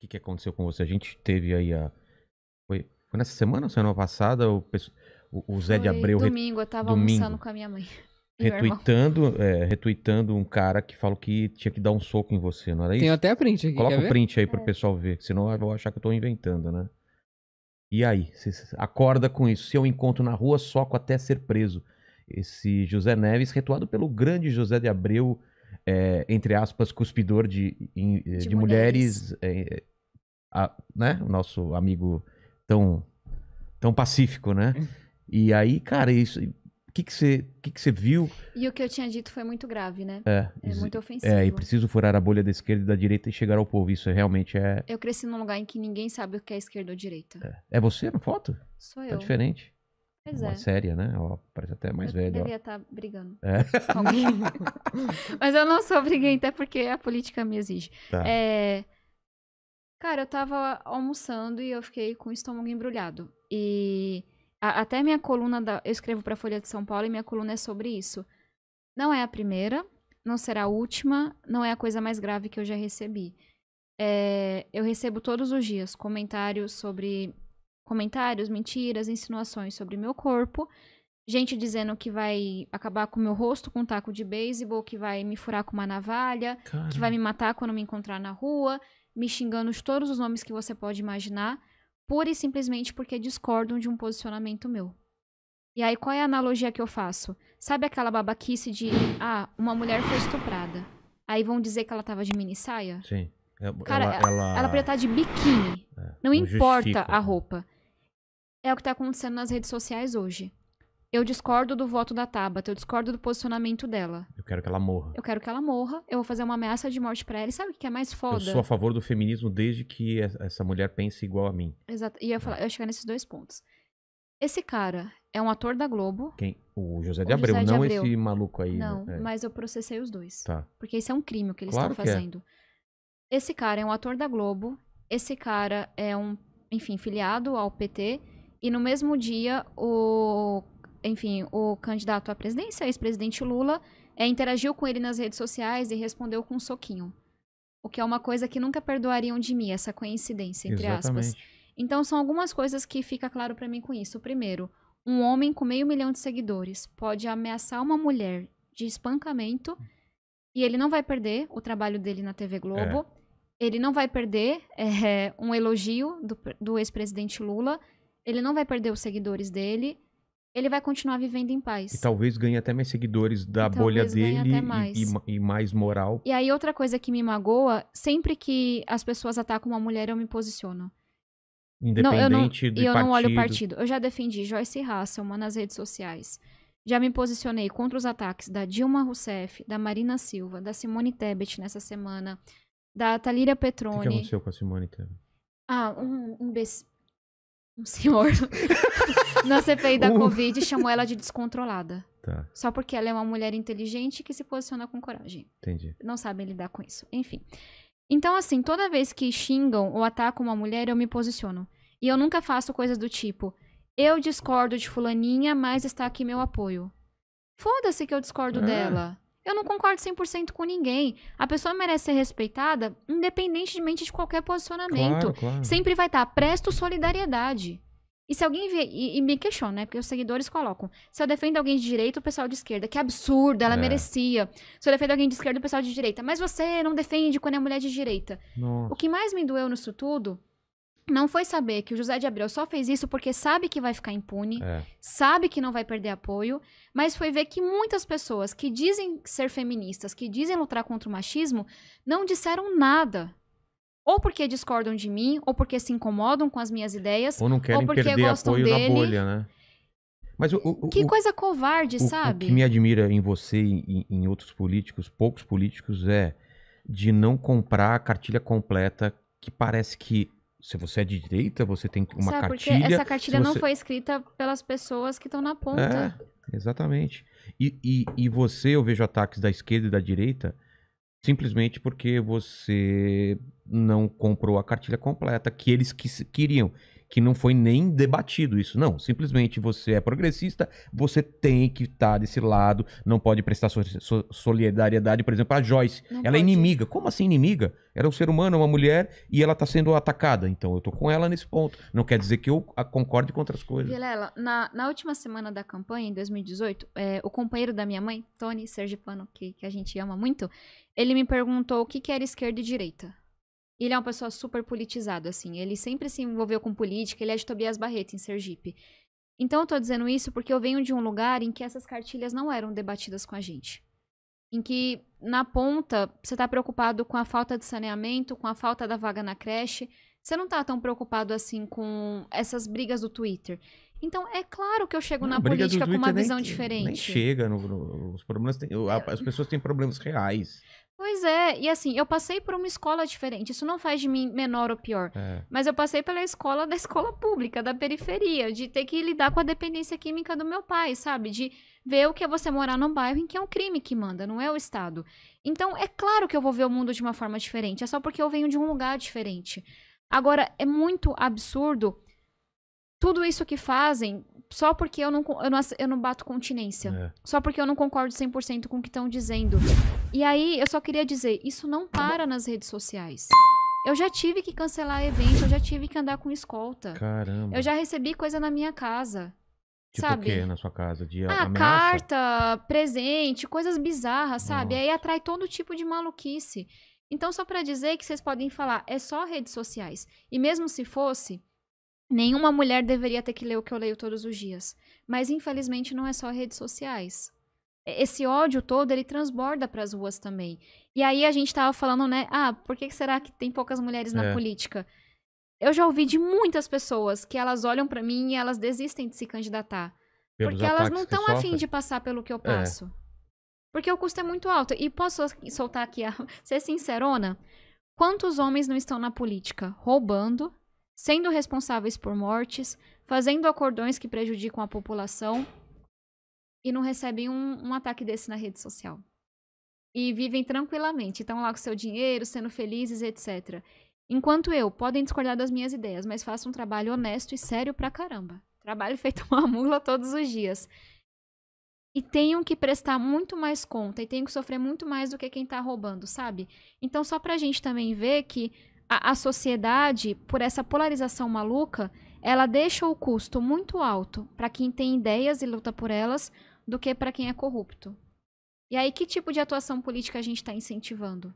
que, que aconteceu com você? A gente teve aí a. Foi, foi nessa semana ou semana passada? O, o, Zé foi de Abreu. Domingo, eu tava domingo, almoçando com a minha mãe. Retuitando, é, retuitando um cara que falou que tinha que dar um soco em você, não era isso? Tem até print aqui. Coloca o um print aí pro é. pessoal ver, senão eu vou achar que eu tô inventando, né? E aí, você acorda com isso. se eu encontro na rua, soco até ser preso. Esse José Neves, retuado pelo grande José de Abreu, é, entre aspas, cuspidor de, de, de mulheres, mulheres é, a, né? O nosso amigo tão, tão pacífico, né? Uhum. E aí, cara, isso. O que, você, que, que você viu? E o que eu tinha dito foi muito grave, né? É, é muito é, ofensivo. É, e preciso furar a bolha da esquerda e da direita e chegar ao povo. Isso é, realmente é. Eu cresci num lugar em que ninguém sabe o que é esquerda ou direita. É, é você na foto? Sou tá eu. Tá diferente. Pois Uma é. séria, né? Ó, parece até mais eu velha. Devia estar tá brigando. É. Mas eu não sou briguenta porque a política me exige. Tá. É. Cara, eu tava almoçando e eu fiquei com o estômago embrulhado. E a, até minha coluna, da, eu escrevo pra Folha de São Paulo e minha coluna é sobre isso. Não é a primeira, não será a última, não é a coisa mais grave que eu já recebi. É, eu recebo todos os dias comentários sobre. Comentários, mentiras, insinuações sobre meu corpo. Gente dizendo que vai acabar com meu rosto com um taco de beisebol, que vai me furar com uma navalha, que vai me matar quando me encontrar na rua, me xingando de todos os nomes que você pode imaginar, pura e simplesmente porque discordam de um posicionamento meu. E aí, qual é a analogia que eu faço? Sabe aquela babaquice de, ah, uma mulher foi estuprada. Aí vão dizer que ela tava de mini saia? Sim. É, Cara, ela, ela... ela podia estar tá de biquíni. É, não, importa a roupa. É o que tá acontecendo nas redes sociais hoje eu discordo do voto da Tabata, eu discordo do posicionamento dela. Eu quero que ela morra. Eu quero que ela morra, eu vou fazer uma ameaça de morte para ela. E sabe o que é mais foda? Eu sou a favor do feminismo desde que essa mulher pense igual a mim. Exato. E eu ia, tá. falar, eu chegar nesses dois pontos. Esse cara é um ator da Globo. Quem? O José de Abreu, José de não Abreu. esse maluco aí. Né? Não, é. mas eu processei os dois. Tá. Porque isso é um crime o que eles claro estão é. fazendo. É. Esse cara é um ator da Globo. Esse cara é um, enfim, filiado ao PT. E no mesmo dia, o enfim, o candidato à presidência, ex-presidente Lula, é, interagiu com ele nas redes sociais e respondeu com um soquinho. O que é uma coisa que nunca perdoariam de mim, essa coincidência, entre Exatamente. aspas. Então, são algumas coisas que fica claro para mim com isso. Primeiro, um homem com meio milhão de seguidores pode ameaçar uma mulher de espancamento e ele não vai perder o trabalho dele na TV Globo. É. Ele não vai perder é, um elogio do, do ex-presidente Lula. Ele não vai perder os seguidores dele ele vai continuar vivendo em paz. E talvez ganhe até mais seguidores da e bolha dele mais. E, e, e, mais moral. E aí, outra coisa que me magoa, sempre que as pessoas atacam uma mulher, eu me posiciono. Independente não, não, do e eu partido. não olho o partido. Eu já defendi Joyce Hasselman nas redes sociais. Já me posicionei contra os ataques da Dilma Rousseff, da Marina Silva, da Simone Tebet nessa semana, da Talíria Petroni. O que, aconteceu com a Simone Tebet? Ah, um imbecil um senhor na CPI da uh. Covid chamou ela de descontrolada. Tá. Só porque ela é uma mulher inteligente que se posiciona com coragem. Entendi. Não sabem lidar com isso. Enfim. Então, assim, toda vez que xingam ou atacam uma mulher, eu me posiciono. E eu nunca faço coisas do tipo: eu discordo de Fulaninha, mas está aqui meu apoio. Foda-se que eu discordo ah. dela. Eu não concordo 100% com ninguém. A pessoa merece ser respeitada independentemente de qualquer posicionamento. Claro, claro. Sempre vai estar, tá presto solidariedade. E se alguém vê, e, e, me questiona, né? Porque os seguidores colocam. Se eu defendo alguém de direita, o pessoal de esquerda. Que absurdo, ela é. merecia. Se eu defendo alguém de esquerda, o pessoal de direita. Mas você não defende quando é mulher de direita. Nossa. O que mais me doeu nisso tudo não foi saber que o José de Abreu só fez isso porque sabe que vai ficar impune, é. sabe que não vai perder apoio, mas foi ver que muitas pessoas que dizem ser feministas, que dizem lutar contra o machismo, não disseram nada. Ou porque discordam de mim, ou porque se incomodam com as minhas ideias, ou, não querem ou porque perder gostam apoio dele. Na bolha, né? Mas o, o, que o, coisa covarde, o, sabe? O que me admira em você e em outros políticos, poucos políticos, é de não comprar a cartilha completa que parece que se você é de direita, você tem uma Sabe, cartilha. Porque essa cartilha você... não foi escrita pelas pessoas que estão na ponta. É, exatamente. E, e, e você, eu vejo ataques da esquerda e da direita simplesmente porque você não comprou a cartilha completa que eles quis, queriam que não foi nem debatido isso. Não, simplesmente você é progressista, você tem que estar tá desse lado, não pode prestar so so solidariedade, por exemplo, a Joyce. Não ela é pode. é inimiga. Como assim inimiga? Era um ser humano, uma mulher, e ela está sendo atacada. Então eu tô com ela nesse ponto. Não quer dizer que eu concorde com outras coisas. Vilela, na, na última semana da campanha, em 2018, é, o companheiro da minha mãe, Tony Sergipano, que, que a gente ama muito, ele me perguntou o que, que era esquerda e direita ele é uma pessoa super politizada, assim. Ele sempre se envolveu com política, ele é de Tobias Barreto, em Sergipe. Então eu tô dizendo isso porque eu venho de um lugar em que essas cartilhas não eram debatidas com a gente. Em que, na ponta, você tá preocupado com a falta de saneamento, com a falta da vaga na creche. Você não tá tão preocupado, assim, com essas brigas do Twitter. Então, é claro que eu chego não, na política com uma visão nem, diferente. Nem chega, no, no, os problemas tem, as é. pessoas têm problemas reais. Pois é, e assim, eu passei por uma escola diferente. Isso não faz de mim menor ou pior. É. Mas eu passei pela escola da escola pública, da periferia, de ter que lidar com a dependência química do meu pai, sabe? De ver o que é você morar num bairro em que é um crime que manda, não é o Estado. Então, é claro que eu vou ver o mundo de uma forma diferente. É só porque eu venho de um lugar diferente. Agora, é muito absurdo tudo isso que fazem só porque eu não, eu não, eu não bato continência. É. Só porque eu não concordo 100% com o que estão dizendo. E aí, eu só queria dizer, isso não tá para nas redes sociais. Eu já tive que cancelar evento, eu já tive que andar com escolta. Caramba. Eu já recebi coisa na minha casa. Tipo sabe? o quê na sua casa? De ah, ameaça? carta, presente, coisas bizarras, sabe? Nossa. Aí atrai todo tipo de maluquice. Então, só para dizer que vocês podem falar, é só redes sociais. E mesmo se fosse, Nenhuma mulher deveria ter que ler o que eu leio todos os dias. Mas infelizmente não é só redes sociais. Esse ódio todo, ele transborda para as ruas também. E aí a gente estava falando, né? Ah, por que será que tem poucas mulheres na é. política? Eu já ouvi de muitas pessoas que elas olham para mim e elas desistem de se candidatar. Pelos porque elas não estão afim de passar pelo que eu é. passo. É. Porque o custo é muito alto. E posso soltar aqui, a... ser sincerona? Quantos homens não estão na política roubando, sendo responsáveis por mortes, fazendo acordões que prejudicam a população e não recebem um, um ataque desse na rede social. E vivem tranquilamente, estão lá com seu dinheiro, sendo felizes, etc. Enquanto eu, podem discordar das minhas ideias, mas faço um trabalho honesto e sério pra caramba. Trabalho feito uma mula todos os dias. E tenham que prestar muito mais conta e tenham que sofrer muito mais do que quem tá roubando, sabe? Então, só pra gente também ver que a, a sociedade, por essa polarização maluca, ela deixa o custo muito alto para quem tem ideias e luta por elas do que para quem é corrupto. E aí, que tipo de atuação política a gente está incentivando?